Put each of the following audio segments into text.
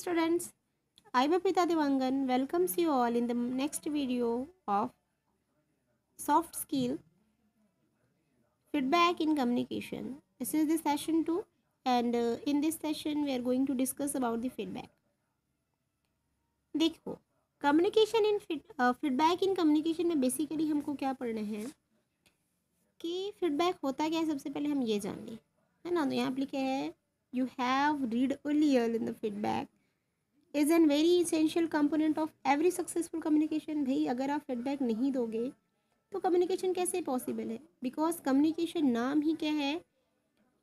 students Ibapita Devangan welcomes you all in the next video of soft skill feedback in communication this is the session 2 and uh, in this session we are going to discuss about the feedback देखो communication in feedback इन communication में basically हमको क्या पढ़ना है कि feedback होता क्या है सबसे पहले हम ये जान लें है ना तो यहाँ पर लिखा है you have read earlier in the feedback is an very essential component of every successful communication भाई अगर आप फीडबैक नहीं दोगे तो कम्युनिकेशन कैसे पॉसिबल है बिकॉज कम्युनिकेशन नाम ही क्या है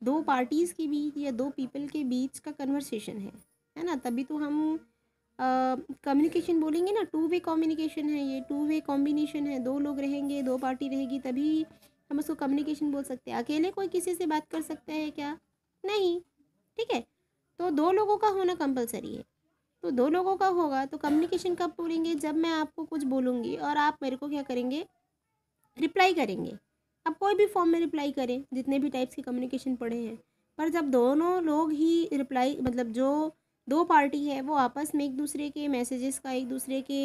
दो पार्टीज़ के बीच या दो पीपल के बीच का कन्वर्सेशन है है ना तभी तो हम कम्युनिकेशन uh, बोलेंगे ना टू वे कम्युनिकेशन है ये टू वे कॉम्बिनेशन है दो लोग रहेंगे दो पार्टी रहेगी तभी हम उसको कम्युनिकेशन बोल सकते हैं अकेले कोई किसी से बात कर सकता है क्या नहीं ठीक है तो दो लोगों का होना कंपलसरी है तो दो लोगों का होगा तो कम्युनिकेशन कब बोलेंगे जब मैं आपको कुछ बोलूँगी और आप मेरे को क्या करेंगे रिप्लाई करेंगे आप कोई भी फॉर्म में रिप्लाई करें जितने भी टाइप्स के कम्युनिकेशन पढ़े हैं पर जब दोनों लोग ही रिप्लाई मतलब जो दो पार्टी है वो आपस में एक दूसरे के मैसेजेस का एक दूसरे के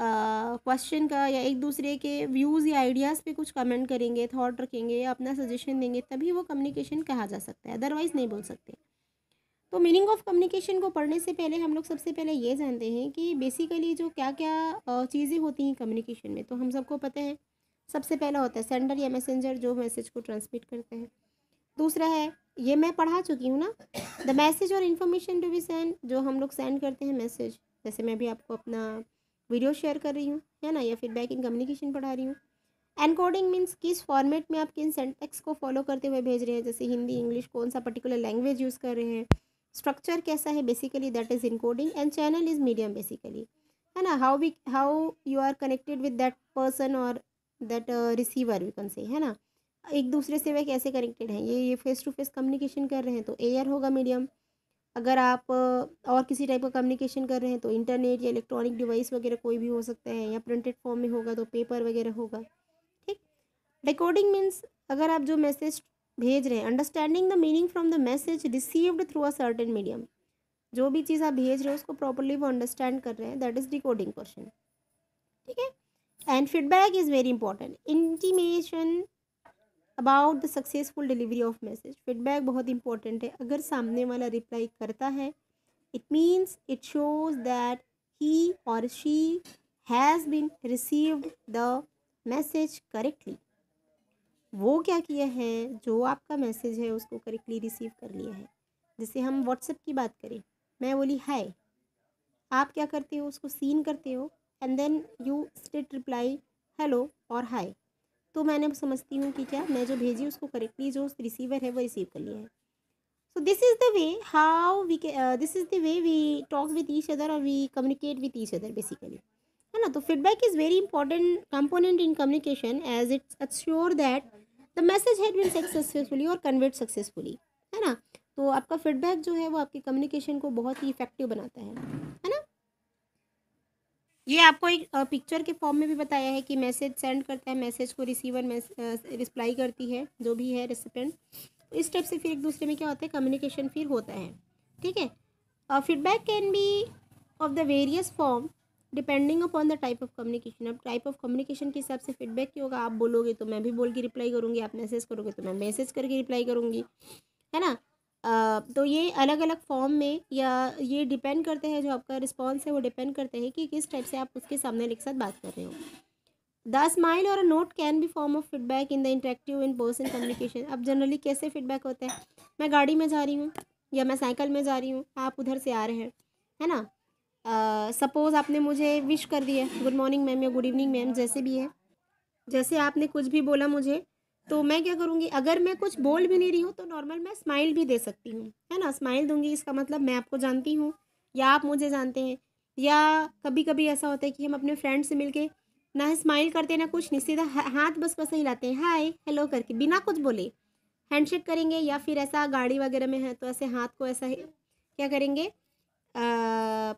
क्वेश्चन का या एक दूसरे के व्यूज़ या आइडियाज़ पे कुछ कमेंट करेंगे थॉट रखेंगे या अपना सजेशन देंगे तभी वो कम्युनिकेशन कहा जा सकता है अदरवाइज़ नहीं बोल सकते तो मीनिंग ऑफ कम्युनिकेशन को पढ़ने से पहले हम लोग सबसे पहले ये जानते हैं कि बेसिकली जो क्या क्या चीज़ें होती हैं कम्युनिकेशन में तो हम सबको पता है सबसे पहला होता है सेंडर या मैसेंजर जो मैसेज को ट्रांसमिट करते हैं दूसरा है ये मैं पढ़ा चुकी हूँ ना द मैसेज और इन्फॉर्मेशन टू बी सेंड जो हम लोग सेंड करते हैं मैसेज जैसे मैं भी आपको अपना वीडियो शेयर कर रही हूँ है ना या फीडबैक इन कम्युनिकेशन पढ़ा रही हूँ एनकोडिंग मीन्स किस फॉर्मेट में आप किन सेंटेक्स को फॉलो करते हुए भेज रहे हैं जैसे हिंदी इंग्लिश कौन सा पर्टिकुलर लैंग्वेज यूज़ कर रहे हैं स्ट्रक्चर कैसा है basically that is encoding and channel is medium basically है ना how we how you are connected with that person और that receiver we can say है ना एक दूसरे से वे कैसे कनेक्टेड हैं ये ये फेस टू फेस कम्युनिकेशन कर रहे हैं तो एयर होगा मीडियम अगर आप uh, और किसी टाइप का कम्युनिकेशन कर रहे हैं तो इंटरनेट या इलेक्ट्रॉनिक डिवाइस वगैरह कोई भी हो सकता है या प्रिंटेड फॉर्म में होगा तो पेपर वगैरह होगा ठीक रिकॉर्डिंग मीन्स अगर आप जो मैसेज भेज रहे हैं understanding the meaning from the message received through a certain medium जो भी चीज़ आप भेज रहे हो उसको प्रॉपरली वो अंडरस्टैंड कर रहे हैं दैट इज़ डिकोडिंग क्वेश्चन ठीक है and feedback is very important intimation about the successful delivery of message feedback बहुत इंपॉर्टेंट है अगर सामने वाला रिप्लाई करता है it means it shows that he और she has been received the message correctly वो क्या किया है जो आपका मैसेज है उसको करेक्टली रिसीव कर लिया है जैसे हम व्हाट्सएप की बात करें मैं बोली हाय आप क्या करते हो उसको सीन करते हो and then you state reply hello और हाय तो मैंने समझती हूँ कि क्या मैं जो भेजी उसको करेक्टली जो रिसीवर है वो रिसीव कर लिया है so this is the way how we this is the way we talk with each other और we communicate with each other basically है ना तो feedback is very important component in communication as it's assure that the message had been successfully और convert successfully है ना तो आपका feedback जो है वो आपकी कम्युनिकेशन को बहुत ही इफेक्टिव बनाता है है ना ये आपको एक पिक्चर के फॉर्म में भी बताया है कि मैसेज सेंड करता है मैसेज को रिसीवर रिप्लाई करती है जो भी है रेसिपेंट तो इस टाइप से फिर एक दूसरे में क्या होता है कम्युनिकेशन फिर होता है ठीक है feedback can be of the various form depending upon the type of communication अब टाइप ऑफ कम्युनिकेशन के हिसाब से फीडबैक क्यों होगा आप बोलोगे तो मैं भी बोल के रिप्लाई करूँगी आप मैसेज करोगे तो मैं मैसेज करके रिप्लाई करूँगी है ना आ, तो ये अलग अलग फॉर्म में या ये डिपेंड करते हैं जो आपका रिस्पॉन्स है वो डिपेंड करते हैं कि किस टाइप से आप उसके सामने एक साथ बात कर रहे हो द स्माइल और a note can be form of feedback in the interactive in person communication अब जनरली कैसे फीडबैक होता है मैं गाड़ी में जा रही हूँ या मैं साइकिल में जा रही हूँ आप उधर से आ रहे हैं है ना सपोज़ आपने मुझे विश कर दिया गुड मॉर्निंग मैम या गुड इवनिंग मैम जैसे भी है जैसे आपने कुछ भी बोला मुझे तो मैं क्या करूँगी अगर मैं कुछ बोल भी नहीं रही हूँ तो नॉर्मल मैं स्माइल भी दे सकती हूँ है ना स्माइल दूंगी इसका मतलब मैं आपको जानती हूँ या आप मुझे जानते हैं या कभी कभी ऐसा होता है कि हम अपने फ्रेंड से मिलके ना स्माइल करते हैं ना कुछ नहीं सीधा हाथ बस बस हिलाते हैं हाय हेलो करके बिना कुछ बोले हैंडशेक करेंगे या फिर ऐसा गाड़ी वगैरह में है तो ऐसे हाथ को ऐसा क्या करेंगे आ,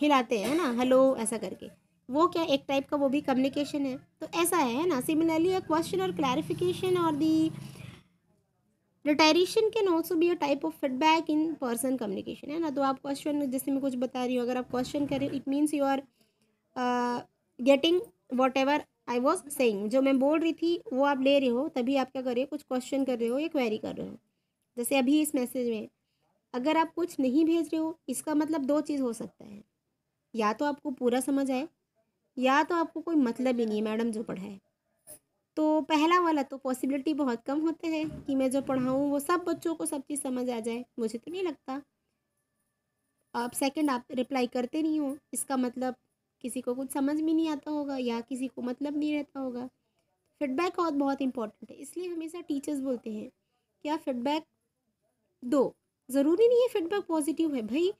हिलाते हैं ना हेलो ऐसा करके वो क्या एक टाइप का वो भी कम्युनिकेशन है तो ऐसा है ना सिमिलरली अ क्वेश्चन और क्लैरिफिकेशन और the reiteration can also be a type of feedback in person communication है ना तो आप क्वेश्चन जैसे मैं कुछ बता रही हूँ अगर आप क्वेश्चन करें it means you are getting whatever I was saying जो मैं बोल रही थी वो आप ले रहे हो तभी आप क्या कर रहे हो कुछ क्वेश्चन कर रहे हो या क्वेरी कर रहे हो जैसे अभी इस मैसेज में अगर आप कुछ नहीं भेज रहे हो इसका मतलब दो चीज़ हो सकता है या तो आपको पूरा समझ आए या तो आपको कोई मतलब ही नहीं है मैडम जो पढ़ाए तो पहला वाला तो पॉसिबिलिटी बहुत कम होते हैं कि मैं जो पढ़ाऊँ वो सब बच्चों को सब चीज़ समझ आ जाए मुझे तो नहीं लगता आप सेकंड आप रिप्लाई करते नहीं हो इसका मतलब किसी को कुछ समझ में नहीं आता होगा या किसी को मतलब नहीं रहता होगा फीडबैक और बहुत इंपॉर्टेंट है इसलिए हमेशा टीचर्स बोलते हैं कि आप फीडबैक दो ज़रूरी नहीं है फीडबैक पॉजिटिव है भाई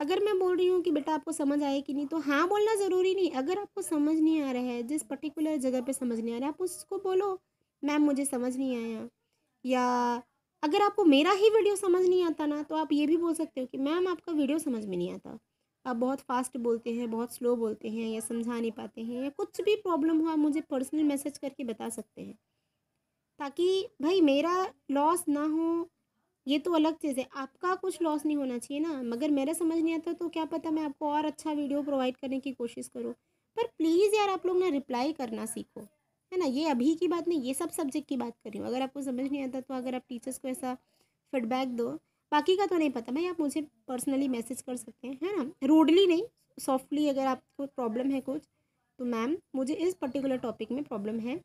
अगर मैं बोल रही हूँ कि बेटा आपको समझ आया कि नहीं तो हाँ बोलना ज़रूरी नहीं अगर आपको समझ नहीं आ रहा है जिस पर्टिकुलर जगह पे समझ नहीं आ रहा है आप उसको बोलो मैम मुझे समझ नहीं आया या अगर आपको मेरा ही वीडियो समझ नहीं आता ना तो आप ये भी बोल सकते हो कि मैम आपका वीडियो समझ में नहीं आता आप बहुत फास्ट बोलते हैं बहुत स्लो बोलते हैं या समझा नहीं पाते हैं या कुछ भी प्रॉब्लम हो आप मुझे पर्सनल मैसेज करके बता सकते हैं ताकि भाई मेरा लॉस ना हो ये तो अलग चीज़ है आपका कुछ लॉस नहीं होना चाहिए ना मगर मेरा समझ नहीं आता तो क्या पता मैं आपको और अच्छा वीडियो प्रोवाइड करने की कोशिश करूँ पर प्लीज़ यार आप लोग ना रिप्लाई करना सीखो है ना ये अभी की बात नहीं ये सब सब्जेक्ट की बात कर रही हूँ अगर आपको समझ नहीं आता तो अगर आप टीचर्स को ऐसा फीडबैक दो बाकी का तो नहीं पता भाई आप मुझे पर्सनली मैसेज कर सकते हैं है ना रूडली नहीं सॉफ्टली अगर आपको प्रॉब्लम है कुछ तो मैम मुझे इस पर्टिकुलर टॉपिक में प्रॉब्लम है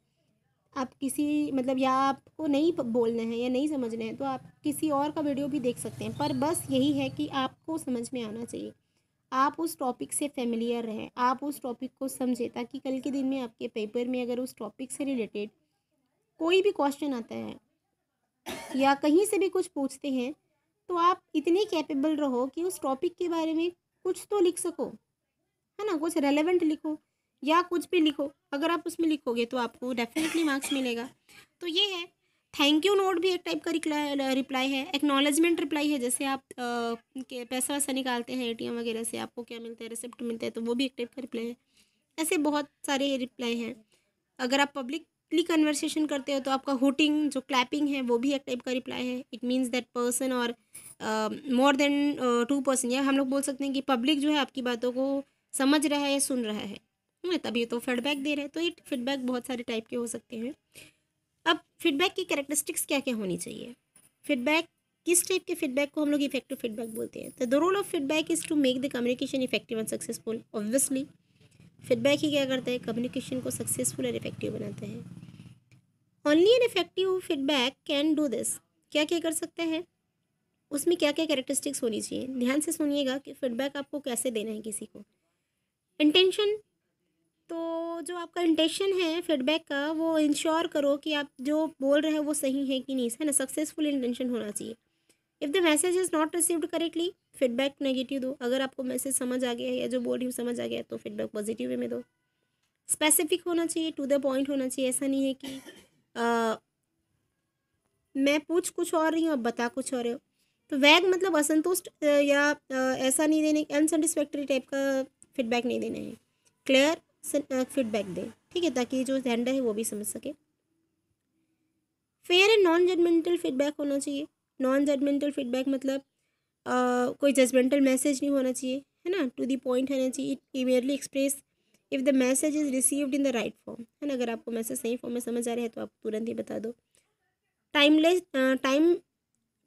आप किसी मतलब या आपको नहीं बोलना है या नहीं समझना है तो आप किसी और का वीडियो भी देख सकते हैं पर बस यही है कि आपको समझ में आना चाहिए आप उस टॉपिक से फेमिलियर रहें आप उस टॉपिक को समझें ताकि कल के दिन में आपके पेपर में अगर उस टॉपिक से रिलेटेड कोई भी क्वेश्चन आता है या कहीं से भी कुछ पूछते हैं तो आप इतने कैपेबल रहो कि उस टॉपिक के बारे में कुछ तो लिख सको है ना कुछ रेलेवेंट लिखो या कुछ भी लिखो अगर आप उसमें लिखोगे तो आपको डेफिनेटली मार्क्स मिलेगा तो ये है थैंक यू नोट भी एक टाइप का रिप्लाई है एक्नॉलेजमेंट रिप्लाई है जैसे आप आ, पैसा वैसा निकालते हैं एटीएम वगैरह से आपको क्या मिलता है रिसिप्ट मिलता है तो वो भी एक टाइप का रिप्लाई है ऐसे बहुत सारे रिप्लाई हैं अगर आप पब्लिकली कन्वर्सेशन करते हो तो आपका होटिंग जो क्लैपिंग है वो भी एक टाइप का रिप्लाई है इट मीन्स दैट पर्सन और मोर देन टू पर्सन या हम लोग बोल सकते हैं कि पब्लिक जो है आपकी बातों को समझ रहा है या सुन रहा है तभी तो फीडबैक दे रहे हैं तो ये फीडबैक बहुत सारे टाइप के हो सकते हैं अब फीडबैक की कैरेक्टरिस्टिक्स क्या क्या होनी चाहिए फीडबैक किस टाइप के फीडबैक को हम लोग इफेक्टिव फीडबैक बोलते हैं तो the role of feedback is to make the communication effective and successful obviously feedback ही क्या करता है कम्युनिकेशन को सक्सेसफुल एंड इफेक्टिव बनाता है only an effective feedback can do this क्या क्या कर सकता है उसमें क्या क्या कैरेक्टरिस्टिक्स होनी चाहिए ध्यान से सुनिएगा कि फीडबैक आपको कैसे देना है किसी को इंटेंशन तो जो आपका इंटेंशन है फीडबैक का वो इंश्योर करो कि आप जो बोल रहे हैं वो सही है कि नहीं है ना सक्सेसफुल इंटेंशन होना चाहिए if the message is not received correctly feedback negative दो अगर आपको मैसेज समझ आ गया या जो बोल रही हूँ समझ आ गया तो फीडबैक पॉजिटिव वे में दो स्पेसिफिक होना चाहिए टू द पॉइंट होना चाहिए ऐसा नहीं है कि आ, मैं पूछ कुछ और रही हूँ आप बता कुछ और रहे हो तो वैग मतलब असंतुष्ट या ऐसा नहीं देने अनसेटिस्फैक्ट्री टाइप का फीडबैक नहीं देना है क्लियर फीडबैक दें ठीक है ताकि जो जेंडर है वो भी समझ सके fair and non judgmental feedback होना चाहिए नॉन जजमेंटल फीडबैक मतलब आ, कोई जजमेंटल मैसेज नहीं होना चाहिए है ना टू द पॉइंट होना चाहिए it clearly express if the message is received in the right form है ना अगर आपको मैसेज सही फॉर्म में समझ आ रहा है तो आप तुरंत ही बता दो टाइमलेस टाइम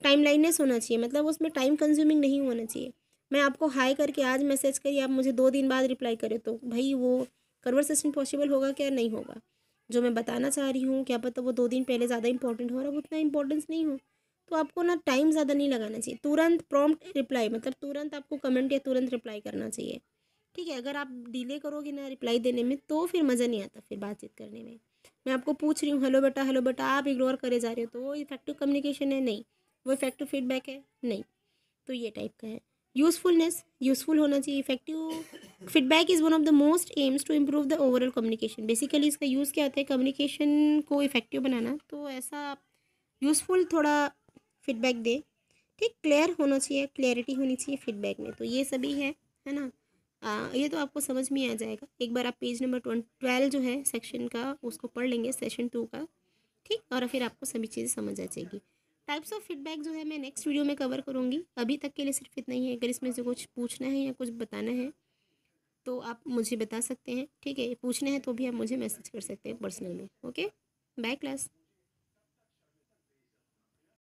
टाइमलाइननेस होना चाहिए मतलब उसमें टाइम कंज्यूमिंग नहीं होना चाहिए मैं आपको हाई करके आज मैसेज करिए आप मुझे दो दिन बाद रिप्लाई करें तो भाई वो कन्वर्सेशन पॉसिबल होगा क्या नहीं होगा जो मैं बताना चाह रही हूँ क्या पता वो दो दिन पहले ज़्यादा इंपॉर्टेंट हो और अब उतना इंपॉर्टेंस नहीं हो तो आपको ना टाइम ज़्यादा नहीं लगाना चाहिए तुरंत प्रॉम्प्ट रिप्लाई मतलब तुरंत आपको कमेंट या तुरंत रिप्लाई करना चाहिए ठीक है अगर आप डिले करोगे ना रिप्लाई देने में तो फिर मज़ा नहीं आता फिर बातचीत करने में मैं आपको पूछ रही हूँ हेलो बेटा हेलो बेटा आप इग्नोर करे जा रहे हो तो वो इफेक्टिव कम्युनिकेशन है नहीं वो इफेक्टिव फीडबैक है नहीं तो ये टाइप का है यूजफुलनेस यूजफुल होना चाहिए effective feedback is one of the most aims to improve the overall communication basically इसका यूज़ क्या होता है कम्युनिकेशन को इफेक्टिव बनाना तो ऐसा यूज़फुल थोड़ा फीडबैक दे ठीक क्लियर होना चाहिए क्लैरिटी होनी चाहिए फीडबैक में तो ये सभी है है ना आ, ये तो आपको समझ में आ जाएगा एक बार आप पेज नंबर ट्वेल्व जो है सेक्शन का उसको पढ़ लेंगे सेशन टू का ठीक और फिर आपको सभी चीज़ें समझ आ जाएगी टाइप्स ऑफ फीडबैक जो है मैं नेक्स्ट वीडियो में कवर करूँगी अभी तक के लिए सिर्फ इतना ही है अगर इसमें से कुछ पूछना है या कुछ बताना है तो आप मुझे बता सकते हैं ठीक है पूछना है तो भी आप मुझे मैसेज कर सकते हैं पर्सनल में ओके बाय क्लास